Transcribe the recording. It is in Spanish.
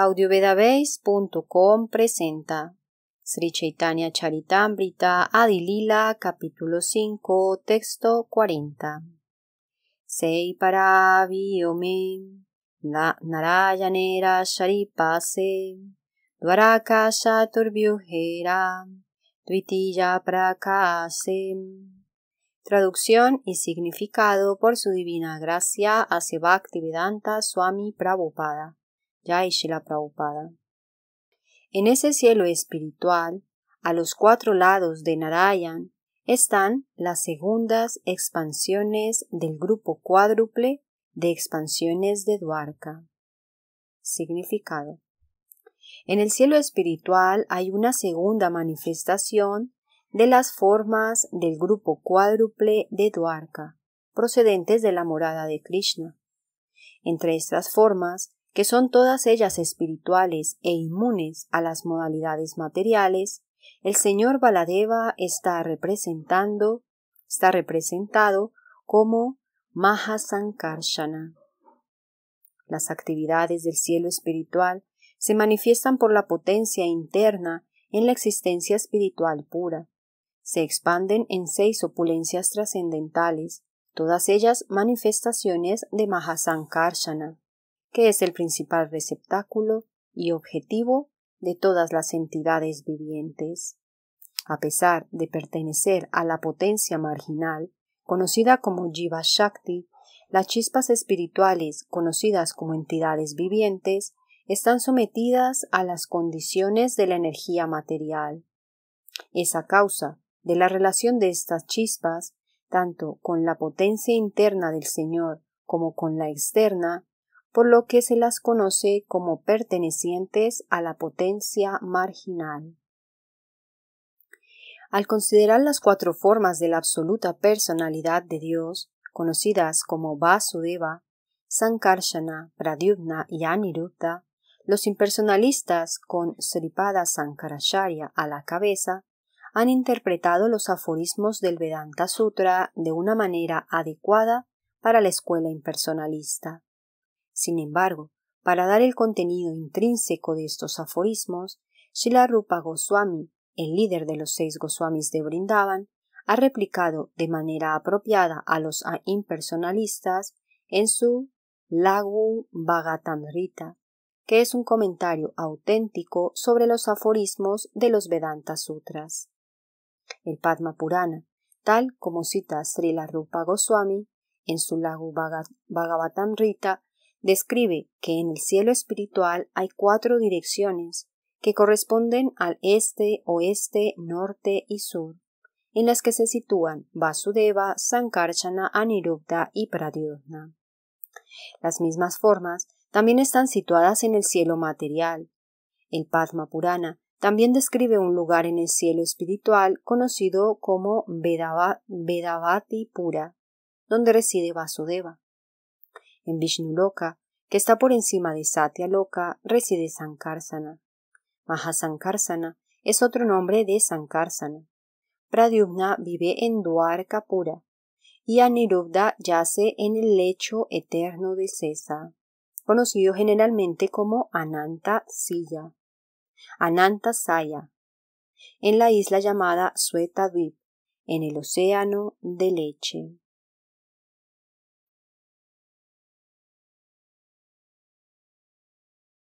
audiovedabase.com presenta Sri Chaitanya Charitamrita Adilila capítulo 5 texto 40 Sei para viome la narayanera sharipase dwaraka turbhyuhera dvitiya prakase Traducción y significado por su divina gracia a Bhaktivedanta Swami Prabhupada en ese cielo espiritual, a los cuatro lados de Narayan, están las segundas expansiones del grupo cuádruple de expansiones de Dwarka. Significado. En el cielo espiritual hay una segunda manifestación de las formas del grupo cuádruple de Dwarka, procedentes de la morada de Krishna. Entre estas formas que son todas ellas espirituales e inmunes a las modalidades materiales, el señor Baladeva está representando, está representado como Mahasankarsana. Las actividades del cielo espiritual se manifiestan por la potencia interna en la existencia espiritual pura. Se expanden en seis opulencias trascendentales, todas ellas manifestaciones de Mahasankarsana que es el principal receptáculo y objetivo de todas las entidades vivientes. A pesar de pertenecer a la potencia marginal, conocida como Jiva Shakti, las chispas espirituales, conocidas como entidades vivientes, están sometidas a las condiciones de la energía material. Es a causa de la relación de estas chispas, tanto con la potencia interna del Señor como con la externa, por lo que se las conoce como pertenecientes a la potencia marginal. Al considerar las cuatro formas de la absoluta personalidad de Dios, conocidas como Vasudeva, Sankarsana, Pradyumna y Aniruddha, los impersonalistas con Sripada Sankaracharya a la cabeza han interpretado los aforismos del Vedanta Sutra de una manera adecuada para la escuela impersonalista. Sin embargo, para dar el contenido intrínseco de estos aforismos, Srila Rupa Goswami, el líder de los seis Goswamis de Brindavan, ha replicado de manera apropiada a los impersonalistas en su Lagu Bhagavatamrita, que es un comentario auténtico sobre los aforismos de los Vedanta Sutras. El Padma Purana, tal como cita Srila Rupa Goswami en su Lagu Bhagavatamrita, describe que en el cielo espiritual hay cuatro direcciones que corresponden al este, oeste, norte y sur, en las que se sitúan Vasudeva, Sankarchana, Aniruddha y Pradyumna. Las mismas formas también están situadas en el cielo material. El Padma Purana también describe un lugar en el cielo espiritual conocido como Vedavati Pura, donde reside Vasudeva. En Vishnuloka, que está por encima de Loka, reside Sankarsana. Mahasankarsana es otro nombre de Sankarsana. Pradyumna vive en Dwarkapura y Aniruddha yace en el lecho eterno de Sesa, conocido generalmente como Ananta Silla, Ananta Saya, en la isla llamada Suetadvip, en el océano de leche.